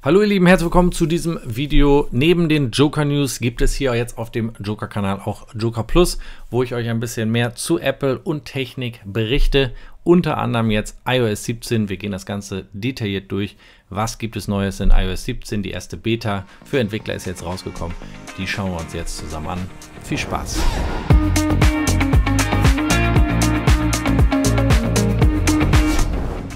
Hallo ihr Lieben, herzlich willkommen zu diesem Video. Neben den Joker News gibt es hier jetzt auf dem Joker Kanal auch Joker Plus, wo ich euch ein bisschen mehr zu Apple und Technik berichte. Unter anderem jetzt iOS 17. Wir gehen das Ganze detailliert durch. Was gibt es Neues in iOS 17? Die erste Beta für Entwickler ist jetzt rausgekommen. Die schauen wir uns jetzt zusammen an. Viel Spaß!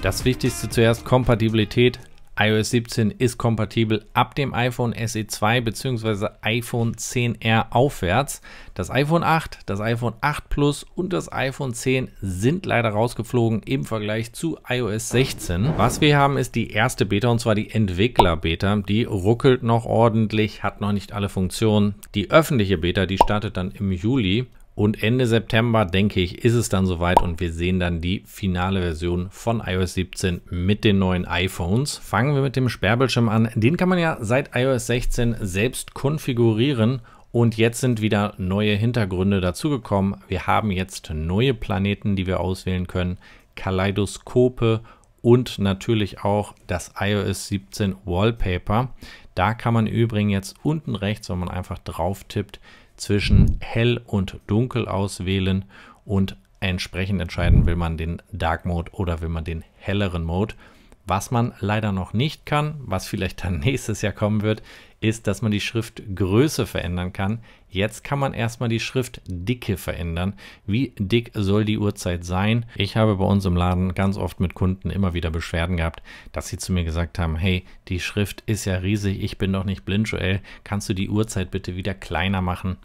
Das Wichtigste zuerst Kompatibilität iOS 17 ist kompatibel ab dem iPhone SE 2 bzw. iPhone 10R aufwärts. Das iPhone 8, das iPhone 8 Plus und das iPhone 10 sind leider rausgeflogen im Vergleich zu iOS 16. Was wir haben, ist die erste Beta und zwar die Entwickler-Beta. Die ruckelt noch ordentlich, hat noch nicht alle Funktionen. Die öffentliche Beta, die startet dann im Juli. Und Ende September, denke ich, ist es dann soweit und wir sehen dann die finale Version von iOS 17 mit den neuen iPhones. Fangen wir mit dem Sperrbildschirm an. Den kann man ja seit iOS 16 selbst konfigurieren und jetzt sind wieder neue Hintergründe dazugekommen. Wir haben jetzt neue Planeten, die wir auswählen können, Kaleidoskope und natürlich auch das iOS 17 Wallpaper. Da kann man übrigens jetzt unten rechts, wenn man einfach drauf tippt, zwischen hell und dunkel auswählen und entsprechend entscheiden, will man den Dark Mode oder will man den helleren Mode. Was man leider noch nicht kann, was vielleicht dann nächstes Jahr kommen wird, ist, dass man die Schriftgröße verändern kann. Jetzt kann man erstmal die Schriftdicke verändern. Wie dick soll die Uhrzeit sein? Ich habe bei uns im Laden ganz oft mit Kunden immer wieder Beschwerden gehabt, dass sie zu mir gesagt haben, hey, die Schrift ist ja riesig, ich bin doch nicht blind, Joel, kannst du die Uhrzeit bitte wieder kleiner machen?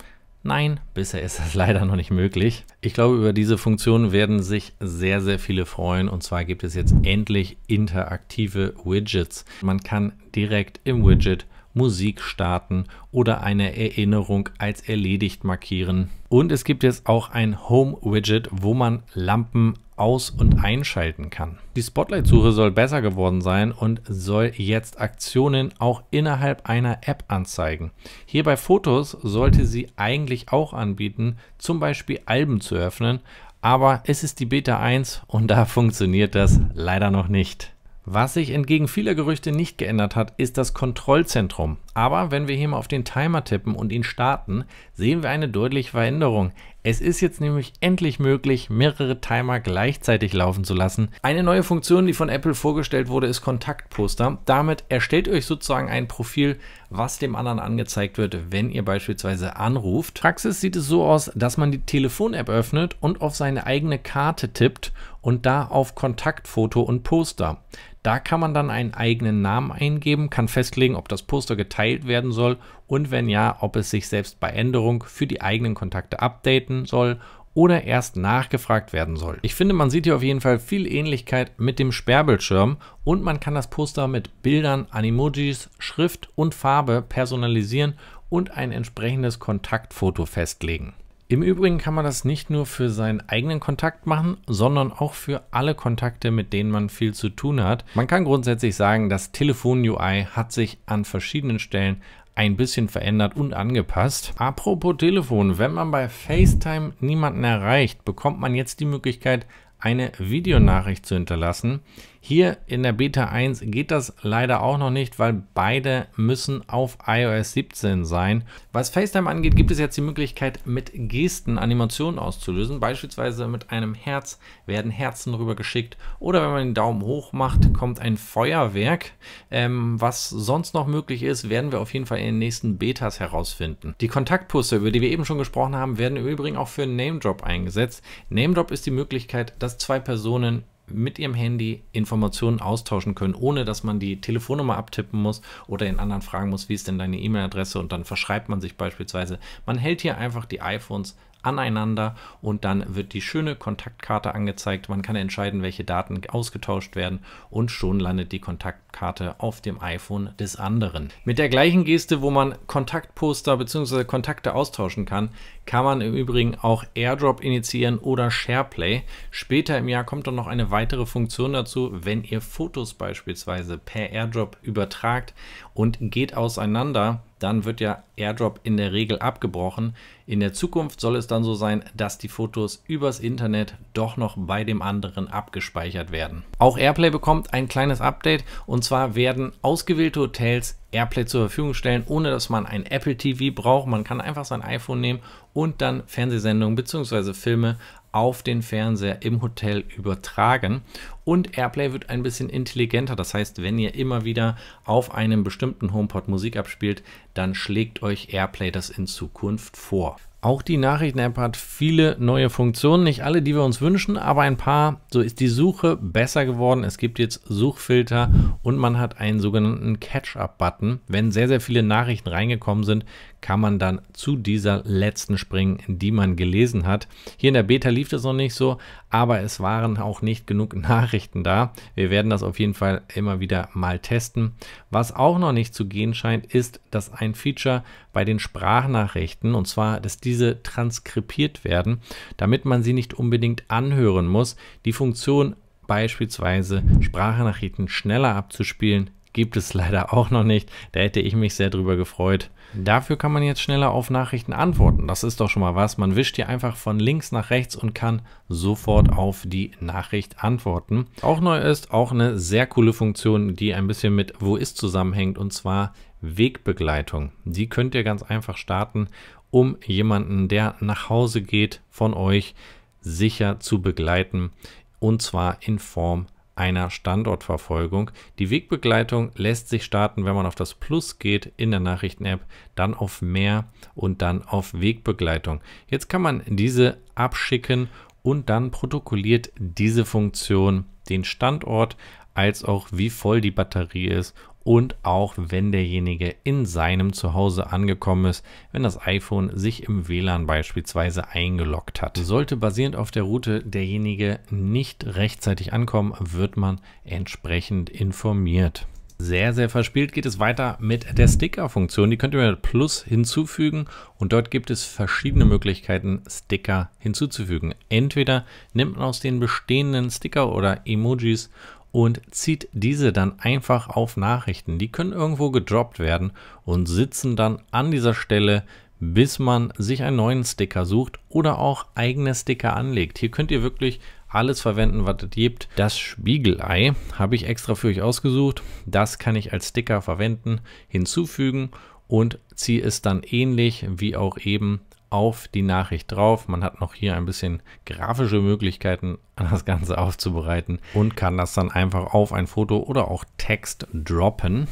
Nein, bisher ist das leider noch nicht möglich. Ich glaube, über diese Funktion werden sich sehr, sehr viele freuen. Und zwar gibt es jetzt endlich interaktive Widgets. Man kann direkt im Widget Musik starten oder eine Erinnerung als erledigt markieren. Und es gibt jetzt auch ein Home-Widget, wo man Lampen aus- und einschalten kann. Die Spotlight-Suche soll besser geworden sein und soll jetzt Aktionen auch innerhalb einer App anzeigen. Hier bei Fotos sollte sie eigentlich auch anbieten, zum Beispiel Alben zu öffnen, aber es ist die Beta 1 und da funktioniert das leider noch nicht. Was sich entgegen vieler Gerüchte nicht geändert hat, ist das Kontrollzentrum. Aber wenn wir hier mal auf den Timer tippen und ihn starten, sehen wir eine deutliche Veränderung. Es ist jetzt nämlich endlich möglich, mehrere Timer gleichzeitig laufen zu lassen. Eine neue Funktion, die von Apple vorgestellt wurde, ist Kontaktposter. Damit erstellt euch sozusagen ein Profil, was dem anderen angezeigt wird, wenn ihr beispielsweise anruft. Praxis sieht es so aus, dass man die Telefon-App öffnet und auf seine eigene Karte tippt und da auf Kontaktfoto und Poster. Da kann man dann einen eigenen Namen eingeben, kann festlegen, ob das Poster geteilt werden soll und wenn ja, ob es sich selbst bei Änderung für die eigenen Kontakte updaten soll oder erst nachgefragt werden soll. Ich finde, man sieht hier auf jeden Fall viel Ähnlichkeit mit dem Sperrbildschirm und man kann das Poster mit Bildern, Animojis, Schrift und Farbe personalisieren und ein entsprechendes Kontaktfoto festlegen. Im Übrigen kann man das nicht nur für seinen eigenen Kontakt machen, sondern auch für alle Kontakte, mit denen man viel zu tun hat. Man kann grundsätzlich sagen, das Telefon-UI hat sich an verschiedenen Stellen ein bisschen verändert und angepasst. Apropos Telefon, wenn man bei FaceTime niemanden erreicht, bekommt man jetzt die Möglichkeit, eine Videonachricht zu hinterlassen. Hier in der Beta 1 geht das leider auch noch nicht, weil beide müssen auf iOS 17 sein. Was FaceTime angeht, gibt es jetzt die Möglichkeit, mit Gesten Animationen auszulösen. Beispielsweise mit einem Herz werden Herzen rübergeschickt oder wenn man den Daumen hoch macht, kommt ein Feuerwerk. Ähm, was sonst noch möglich ist, werden wir auf jeden Fall in den nächsten Betas herausfinden. Die Kontaktpusse, über die wir eben schon gesprochen haben, werden im Übrigen auch für Name Drop eingesetzt. Name Drop ist die Möglichkeit, dass zwei Personen mit ihrem Handy Informationen austauschen können, ohne dass man die Telefonnummer abtippen muss oder den anderen fragen muss, wie ist denn deine E-Mail-Adresse und dann verschreibt man sich beispielsweise. Man hält hier einfach die iPhones aneinander und dann wird die schöne Kontaktkarte angezeigt. Man kann entscheiden, welche Daten ausgetauscht werden und schon landet die Kontaktkarte auf dem iPhone des anderen. Mit der gleichen Geste, wo man Kontaktposter bzw. Kontakte austauschen kann, kann man im Übrigen auch AirDrop initiieren oder SharePlay. Später im Jahr kommt dann noch eine weitere Funktion dazu, wenn ihr Fotos beispielsweise per AirDrop übertragt und geht auseinander, dann wird ja AirDrop in der Regel abgebrochen. In der Zukunft soll es dann so sein, dass die Fotos übers Internet doch noch bei dem anderen abgespeichert werden. Auch AirPlay bekommt ein kleines Update und zwar werden ausgewählte Hotels Airplay zur Verfügung stellen, ohne dass man ein Apple TV braucht. Man kann einfach sein iPhone nehmen und dann Fernsehsendungen bzw. Filme auf den Fernseher im Hotel übertragen. Und AirPlay wird ein bisschen intelligenter. Das heißt, wenn ihr immer wieder auf einem bestimmten HomePod Musik abspielt, dann schlägt euch AirPlay das in Zukunft vor. Auch die Nachrichten-App hat viele neue Funktionen, nicht alle, die wir uns wünschen, aber ein paar. So ist die Suche besser geworden. Es gibt jetzt Suchfilter und man hat einen sogenannten Catch-up-Button. Wenn sehr, sehr viele Nachrichten reingekommen sind, kann man dann zu dieser letzten springen, die man gelesen hat. Hier in der Beta lief das noch nicht so, aber es waren auch nicht genug Nachrichten da. Wir werden das auf jeden Fall immer wieder mal testen. Was auch noch nicht zu gehen scheint, ist, dass ein Feature bei den Sprachnachrichten, und zwar, dass diese transkribiert werden, damit man sie nicht unbedingt anhören muss. Die Funktion beispielsweise Sprachnachrichten schneller abzuspielen, gibt es leider auch noch nicht. Da hätte ich mich sehr drüber gefreut. Dafür kann man jetzt schneller auf Nachrichten antworten. Das ist doch schon mal was. Man wischt hier einfach von links nach rechts und kann sofort auf die Nachricht antworten. Auch neu ist auch eine sehr coole Funktion, die ein bisschen mit Wo ist zusammenhängt und zwar Wegbegleitung. Die könnt ihr ganz einfach starten, um jemanden, der nach Hause geht, von euch sicher zu begleiten und zwar in Form von einer Standortverfolgung. Die Wegbegleitung lässt sich starten, wenn man auf das Plus geht in der Nachrichten-App, dann auf Mehr und dann auf Wegbegleitung. Jetzt kann man diese abschicken und dann protokolliert diese Funktion den Standort als auch wie voll die Batterie ist und auch wenn derjenige in seinem Zuhause angekommen ist, wenn das iPhone sich im WLAN beispielsweise eingeloggt hat. Sollte basierend auf der Route derjenige nicht rechtzeitig ankommen, wird man entsprechend informiert sehr, sehr verspielt geht es weiter mit der Sticker-Funktion. Die könnt ihr mit Plus hinzufügen und dort gibt es verschiedene Möglichkeiten, Sticker hinzuzufügen. Entweder nimmt man aus den bestehenden Sticker oder Emojis und zieht diese dann einfach auf Nachrichten. Die können irgendwo gedroppt werden und sitzen dann an dieser Stelle, bis man sich einen neuen Sticker sucht oder auch eigene Sticker anlegt. Hier könnt ihr wirklich alles verwenden, was es gibt. Das Spiegelei habe ich extra für euch ausgesucht. Das kann ich als Sticker verwenden, hinzufügen und ziehe es dann ähnlich wie auch eben auf die Nachricht drauf. Man hat noch hier ein bisschen grafische Möglichkeiten, das Ganze aufzubereiten und kann das dann einfach auf ein Foto oder auch Text droppen.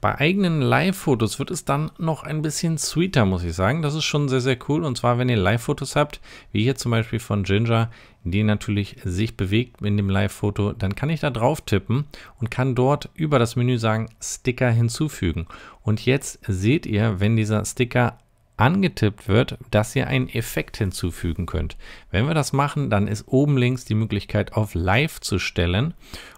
Bei eigenen Live-Fotos wird es dann noch ein bisschen sweeter, muss ich sagen. Das ist schon sehr, sehr cool. Und zwar, wenn ihr Live-Fotos habt, wie hier zum Beispiel von Ginger, die natürlich sich bewegt in dem Live-Foto, dann kann ich da drauf tippen und kann dort über das Menü sagen, Sticker hinzufügen. Und jetzt seht ihr, wenn dieser Sticker angetippt wird, dass ihr einen Effekt hinzufügen könnt. Wenn wir das machen, dann ist oben links die Möglichkeit auf Live zu stellen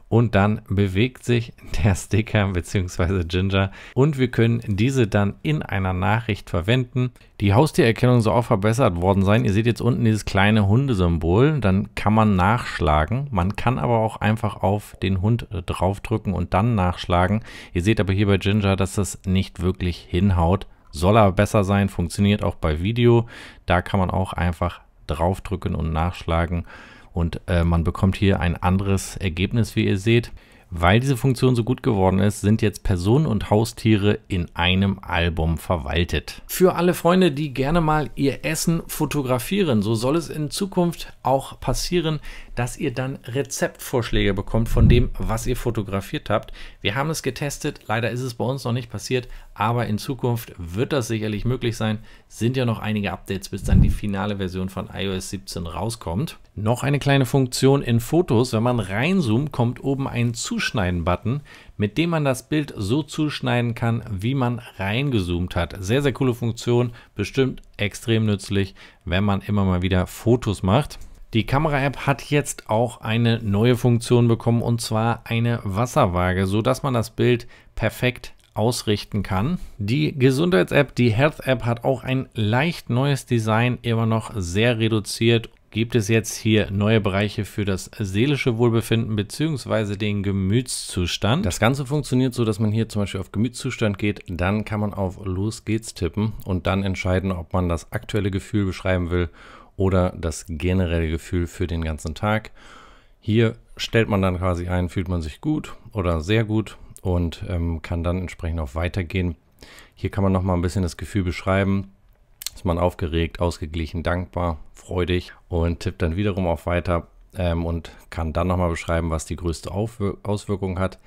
und dann bewegt sich der Sticker bzw. Ginger und wir können diese dann in einer Nachricht verwenden. Die Haustiererkennung soll auch verbessert worden sein. Ihr seht jetzt unten dieses kleine Hundesymbol, dann kann man nachschlagen. Man kann aber auch einfach auf den Hund äh, draufdrücken und dann nachschlagen. Ihr seht aber hier bei Ginger, dass das nicht wirklich hinhaut soll aber besser sein, funktioniert auch bei Video. Da kann man auch einfach draufdrücken und nachschlagen und äh, man bekommt hier ein anderes Ergebnis, wie ihr seht. Weil diese Funktion so gut geworden ist, sind jetzt Personen und Haustiere in einem Album verwaltet. Für alle Freunde, die gerne mal ihr Essen fotografieren, so soll es in Zukunft auch passieren, dass ihr dann Rezeptvorschläge bekommt von dem, was ihr fotografiert habt. Wir haben es getestet, leider ist es bei uns noch nicht passiert, aber in Zukunft wird das sicherlich möglich sein. Sind ja noch einige Updates, bis dann die finale Version von iOS 17 rauskommt. Noch eine kleine Funktion in Fotos, wenn man reinzoomt, kommt oben ein Zuschneiden-Button, mit dem man das Bild so zuschneiden kann, wie man reingezoomt hat. Sehr, sehr coole Funktion, bestimmt extrem nützlich, wenn man immer mal wieder Fotos macht. Die Kamera-App hat jetzt auch eine neue Funktion bekommen und zwar eine Wasserwaage, sodass man das Bild perfekt ausrichten kann. Die Gesundheits-App, die Health-App hat auch ein leicht neues Design, immer noch sehr reduziert. Gibt es jetzt hier neue Bereiche für das seelische Wohlbefinden bzw. den Gemütszustand? Das Ganze funktioniert so, dass man hier zum Beispiel auf Gemütszustand geht, dann kann man auf Los geht's tippen und dann entscheiden, ob man das aktuelle Gefühl beschreiben will oder das generelle Gefühl für den ganzen Tag. Hier stellt man dann quasi ein, fühlt man sich gut oder sehr gut und ähm, kann dann entsprechend auch weitergehen. Hier kann man nochmal ein bisschen das Gefühl beschreiben. Ist man aufgeregt, ausgeglichen, dankbar, freudig und tippt dann wiederum auf weiter ähm, und kann dann nochmal beschreiben, was die größte Aufwir Auswirkung hat.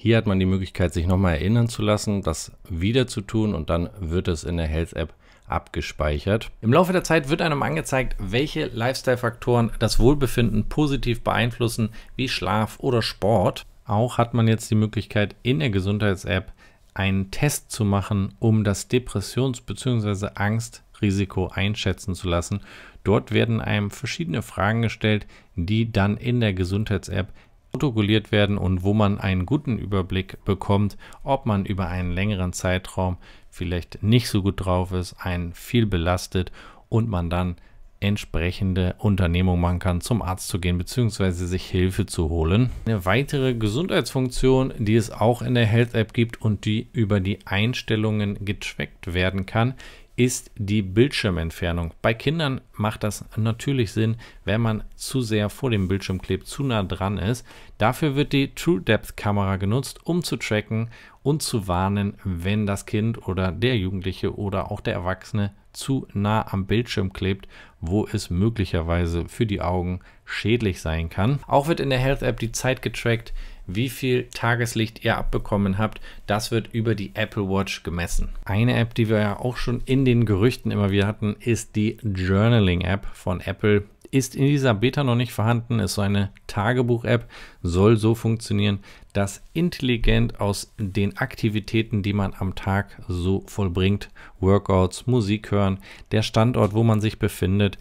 Hier hat man die Möglichkeit, sich nochmal erinnern zu lassen, das wieder zu tun und dann wird es in der Health App abgespeichert. Im Laufe der Zeit wird einem angezeigt, welche Lifestyle-Faktoren das Wohlbefinden positiv beeinflussen, wie Schlaf oder Sport. Auch hat man jetzt die Möglichkeit, in der Gesundheits-App einen Test zu machen, um das Depressions- bzw. Angstrisiko einschätzen zu lassen. Dort werden einem verschiedene Fragen gestellt, die dann in der Gesundheits-App protokolliert werden und wo man einen guten Überblick bekommt, ob man über einen längeren Zeitraum vielleicht nicht so gut drauf ist, einen viel belastet und man dann entsprechende Unternehmung machen kann, zum Arzt zu gehen bzw. sich Hilfe zu holen. Eine weitere Gesundheitsfunktion, die es auch in der Health App gibt und die über die Einstellungen getrackt werden kann, ist die Bildschirmentfernung. Bei Kindern macht das natürlich Sinn, wenn man zu sehr vor dem Bildschirm klebt, zu nah dran ist. Dafür wird die True Depth Kamera genutzt, um zu tracken und zu warnen, wenn das Kind oder der Jugendliche oder auch der Erwachsene zu nah am Bildschirm klebt, wo es möglicherweise für die Augen schädlich sein kann. Auch wird in der Health App die Zeit getrackt, wie viel Tageslicht ihr abbekommen habt, das wird über die Apple Watch gemessen. Eine App, die wir ja auch schon in den Gerüchten immer wieder hatten, ist die Journaling App von Apple. Ist in dieser Beta noch nicht vorhanden, ist so eine Tagebuch-App, soll so funktionieren, dass intelligent aus den Aktivitäten, die man am Tag so vollbringt, Workouts, Musik hören, der Standort, wo man sich befindet,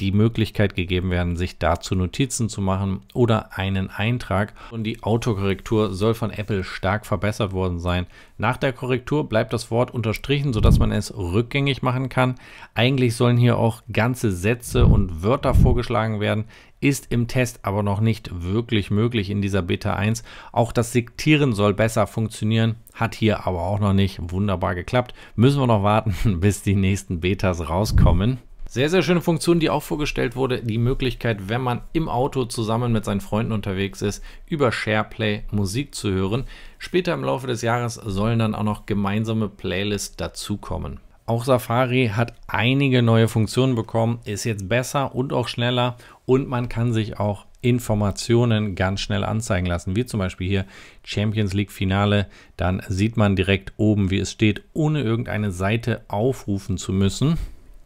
die Möglichkeit gegeben werden, sich dazu Notizen zu machen oder einen Eintrag. Und die Autokorrektur soll von Apple stark verbessert worden sein. Nach der Korrektur bleibt das Wort unterstrichen, sodass man es rückgängig machen kann. Eigentlich sollen hier auch ganze Sätze und Wörter vorgeschlagen werden. Ist im Test aber noch nicht wirklich möglich in dieser Beta 1. Auch das Siktieren soll besser funktionieren. Hat hier aber auch noch nicht wunderbar geklappt. Müssen wir noch warten, bis die nächsten Betas rauskommen. Sehr, sehr schöne Funktion, die auch vorgestellt wurde, die Möglichkeit, wenn man im Auto zusammen mit seinen Freunden unterwegs ist, über SharePlay Musik zu hören. Später im Laufe des Jahres sollen dann auch noch gemeinsame Playlists dazukommen. Auch Safari hat einige neue Funktionen bekommen, ist jetzt besser und auch schneller und man kann sich auch Informationen ganz schnell anzeigen lassen, wie zum Beispiel hier Champions League Finale, dann sieht man direkt oben, wie es steht, ohne irgendeine Seite aufrufen zu müssen.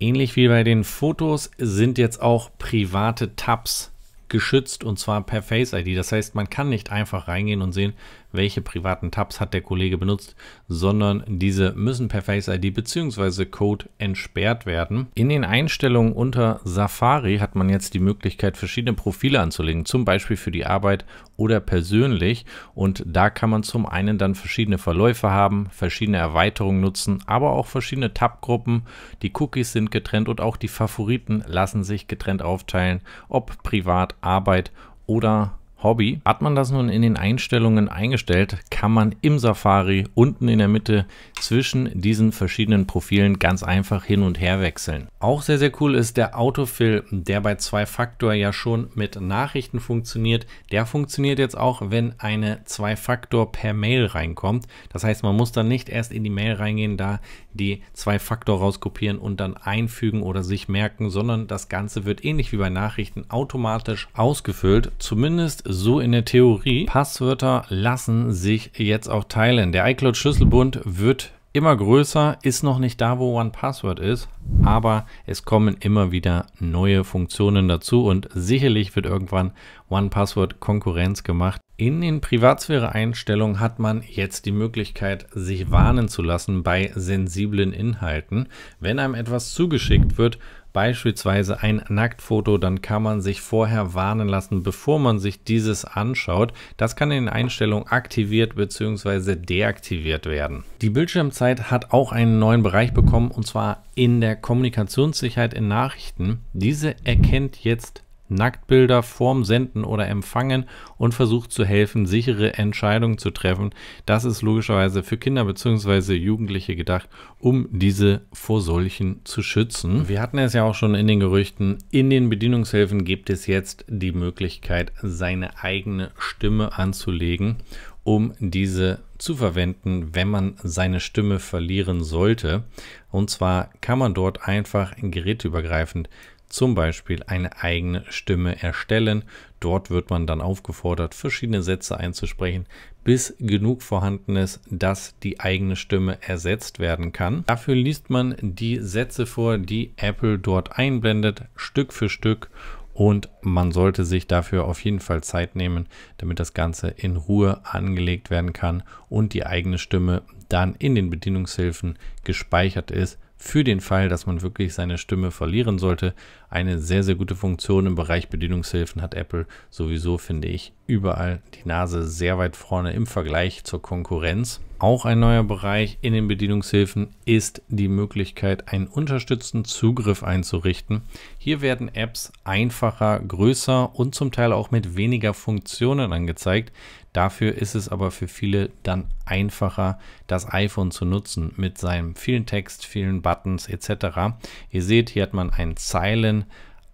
Ähnlich wie bei den Fotos sind jetzt auch private Tabs geschützt und zwar per Face ID. Das heißt, man kann nicht einfach reingehen und sehen, welche privaten Tabs hat der Kollege benutzt, sondern diese müssen per Face ID bzw. Code entsperrt werden. In den Einstellungen unter Safari hat man jetzt die Möglichkeit, verschiedene Profile anzulegen, zum Beispiel für die Arbeit oder persönlich. Und da kann man zum einen dann verschiedene Verläufe haben, verschiedene Erweiterungen nutzen, aber auch verschiedene Tabgruppen. Die Cookies sind getrennt und auch die Favoriten lassen sich getrennt aufteilen, ob privat, Arbeit oder Hobby. Hat man das nun in den Einstellungen eingestellt, kann man im Safari unten in der Mitte zwischen diesen verschiedenen Profilen ganz einfach hin und her wechseln. Auch sehr, sehr cool ist der Autofill, der bei Zwei-Faktor ja schon mit Nachrichten funktioniert. Der funktioniert jetzt auch, wenn eine Zwei-Faktor per Mail reinkommt. Das heißt, man muss dann nicht erst in die Mail reingehen, da die Zwei-Faktor rauskopieren und dann einfügen oder sich merken, sondern das Ganze wird ähnlich wie bei Nachrichten automatisch ausgefüllt. Zumindest so in der Theorie. Passwörter lassen sich jetzt auch teilen. Der iCloud-Schlüsselbund wird immer größer, ist noch nicht da, wo OnePassword ist, aber es kommen immer wieder neue Funktionen dazu und sicherlich wird irgendwann OnePassword Konkurrenz gemacht. In den Privatsphäre-Einstellungen hat man jetzt die Möglichkeit, sich warnen zu lassen bei sensiblen Inhalten. Wenn einem etwas zugeschickt wird, beispielsweise ein Nacktfoto, dann kann man sich vorher warnen lassen, bevor man sich dieses anschaut. Das kann in Einstellungen aktiviert bzw. deaktiviert werden. Die Bildschirmzeit hat auch einen neuen Bereich bekommen und zwar in der Kommunikationssicherheit in Nachrichten. Diese erkennt jetzt Nacktbilder vorm Senden oder Empfangen und versucht zu helfen, sichere Entscheidungen zu treffen. Das ist logischerweise für Kinder bzw. Jugendliche gedacht, um diese vor solchen zu schützen. Wir hatten es ja auch schon in den Gerüchten, in den Bedienungshilfen gibt es jetzt die Möglichkeit, seine eigene Stimme anzulegen, um diese zu verwenden, wenn man seine Stimme verlieren sollte. Und zwar kann man dort einfach geräteübergreifend zum Beispiel eine eigene Stimme erstellen. Dort wird man dann aufgefordert, verschiedene Sätze einzusprechen, bis genug vorhanden ist, dass die eigene Stimme ersetzt werden kann. Dafür liest man die Sätze vor, die Apple dort einblendet, Stück für Stück und man sollte sich dafür auf jeden Fall Zeit nehmen, damit das Ganze in Ruhe angelegt werden kann und die eigene Stimme dann in den Bedienungshilfen gespeichert ist, für den Fall, dass man wirklich seine Stimme verlieren sollte. Eine sehr, sehr gute Funktion im Bereich Bedienungshilfen hat Apple sowieso, finde ich, überall die Nase sehr weit vorne im Vergleich zur Konkurrenz. Auch ein neuer Bereich in den Bedienungshilfen ist die Möglichkeit, einen unterstützten Zugriff einzurichten. Hier werden Apps einfacher, größer und zum Teil auch mit weniger Funktionen angezeigt. Dafür ist es aber für viele dann einfacher, das iPhone zu nutzen mit seinem vielen Text, vielen Buttons etc. Ihr seht, hier hat man einen Zeilen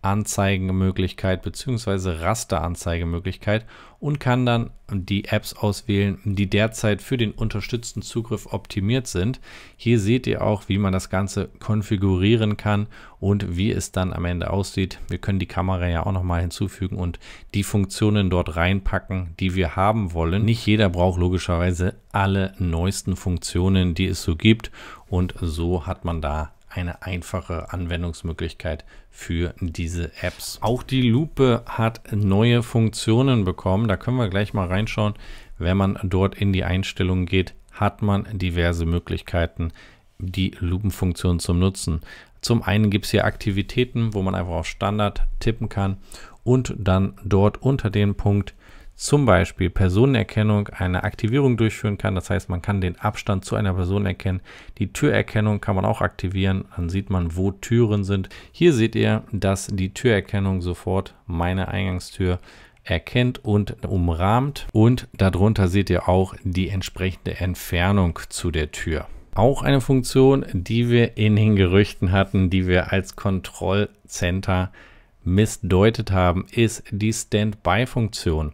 Anzeigenmöglichkeit bzw. Rasteranzeigemöglichkeit und kann dann die Apps auswählen, die derzeit für den unterstützten Zugriff optimiert sind. Hier seht ihr auch, wie man das Ganze konfigurieren kann und wie es dann am Ende aussieht. Wir können die Kamera ja auch nochmal hinzufügen und die Funktionen dort reinpacken, die wir haben wollen. Nicht jeder braucht logischerweise alle neuesten Funktionen, die es so gibt und so hat man da eine einfache Anwendungsmöglichkeit für diese Apps. Auch die Lupe hat neue Funktionen bekommen. Da können wir gleich mal reinschauen. Wenn man dort in die Einstellungen geht, hat man diverse Möglichkeiten, die Lupenfunktion zum Nutzen. Zum einen gibt es hier Aktivitäten, wo man einfach auf Standard tippen kann und dann dort unter dem Punkt zum Beispiel Personenerkennung eine Aktivierung durchführen kann. Das heißt, man kann den Abstand zu einer Person erkennen. Die Türerkennung kann man auch aktivieren. Dann sieht man, wo Türen sind. Hier seht ihr, dass die Türerkennung sofort meine Eingangstür erkennt und umrahmt. Und darunter seht ihr auch die entsprechende Entfernung zu der Tür. Auch eine Funktion, die wir in den Gerüchten hatten, die wir als Kontrollcenter missdeutet haben, ist die Standby-Funktion.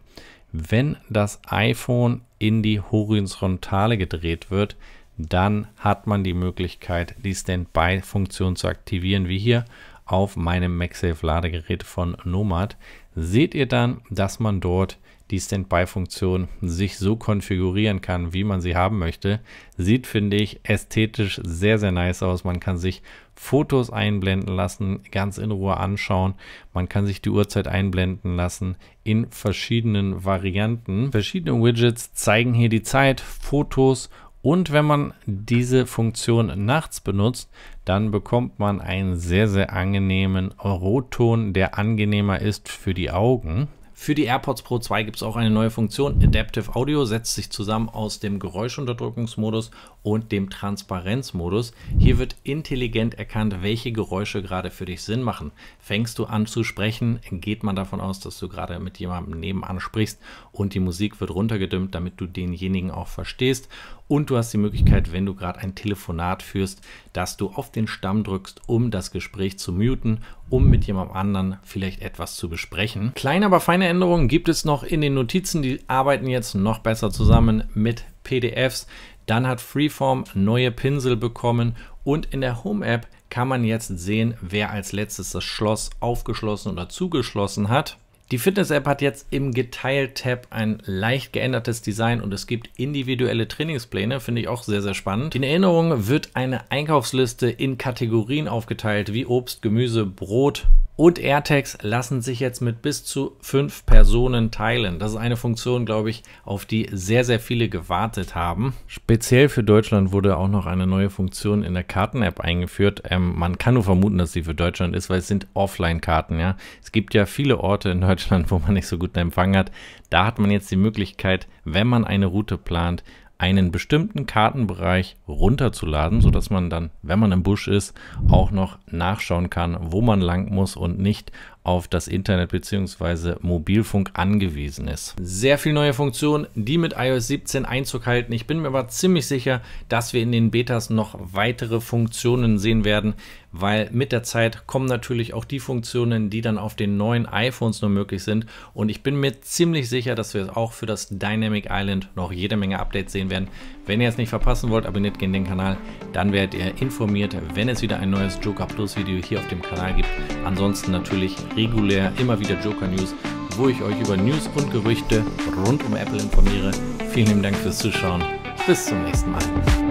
Wenn das iPhone in die Horizontale gedreht wird, dann hat man die Möglichkeit, die Standby-Funktion zu aktivieren, wie hier auf meinem MagSafe-Ladegerät von Nomad. Seht ihr dann, dass man dort die Standby-Funktion sich so konfigurieren kann, wie man sie haben möchte. Sieht, finde ich, ästhetisch sehr, sehr nice aus. Man kann sich Fotos einblenden lassen, ganz in Ruhe anschauen. Man kann sich die Uhrzeit einblenden lassen in verschiedenen Varianten. Verschiedene Widgets zeigen hier die Zeit, Fotos und wenn man diese Funktion nachts benutzt, dann bekommt man einen sehr, sehr angenehmen Rotton, der angenehmer ist für die Augen. Für die AirPods Pro 2 gibt es auch eine neue Funktion. Adaptive Audio setzt sich zusammen aus dem Geräuschunterdrückungsmodus und dem Transparenzmodus. Hier wird intelligent erkannt, welche Geräusche gerade für dich Sinn machen. Fängst du an zu sprechen, geht man davon aus, dass du gerade mit jemandem nebenan sprichst und die Musik wird runtergedimmt, damit du denjenigen auch verstehst. Und du hast die Möglichkeit, wenn du gerade ein Telefonat führst, dass du auf den Stamm drückst, um das Gespräch zu muten, um mit jemand anderen vielleicht etwas zu besprechen. Kleine, aber feine Änderungen gibt es noch in den Notizen. Die arbeiten jetzt noch besser zusammen mit PDFs. Dann hat Freeform neue Pinsel bekommen und in der Home-App kann man jetzt sehen, wer als letztes das Schloss aufgeschlossen oder zugeschlossen hat. Die Fitness-App hat jetzt im Geteilt-Tab ein leicht geändertes Design und es gibt individuelle Trainingspläne, finde ich auch sehr, sehr spannend. In Erinnerung wird eine Einkaufsliste in Kategorien aufgeteilt, wie Obst, Gemüse, Brot, und AirTags lassen sich jetzt mit bis zu fünf Personen teilen. Das ist eine Funktion, glaube ich, auf die sehr, sehr viele gewartet haben. Speziell für Deutschland wurde auch noch eine neue Funktion in der Karten-App eingeführt. Ähm, man kann nur vermuten, dass sie für Deutschland ist, weil es sind Offline-Karten. Ja? Es gibt ja viele Orte in Deutschland, wo man nicht so guten Empfang hat. Da hat man jetzt die Möglichkeit, wenn man eine Route plant, einen bestimmten Kartenbereich runterzuladen, sodass man dann, wenn man im Busch ist, auch noch nachschauen kann, wo man lang muss und nicht auf das Internet bzw. Mobilfunk angewiesen ist. Sehr viel neue Funktionen, die mit iOS 17 Einzug halten. Ich bin mir aber ziemlich sicher, dass wir in den Betas noch weitere Funktionen sehen werden, weil mit der Zeit kommen natürlich auch die Funktionen, die dann auf den neuen iPhones nur möglich sind. Und ich bin mir ziemlich sicher, dass wir auch für das Dynamic Island noch jede Menge Updates sehen werden. Wenn ihr es nicht verpassen wollt, abonniert gerne den Kanal, dann werdet ihr informiert, wenn es wieder ein neues Joker Plus Video hier auf dem Kanal gibt. Ansonsten natürlich regulär immer wieder Joker News, wo ich euch über News und Gerüchte rund um Apple informiere. Vielen lieben Dank fürs Zuschauen. Bis zum nächsten Mal.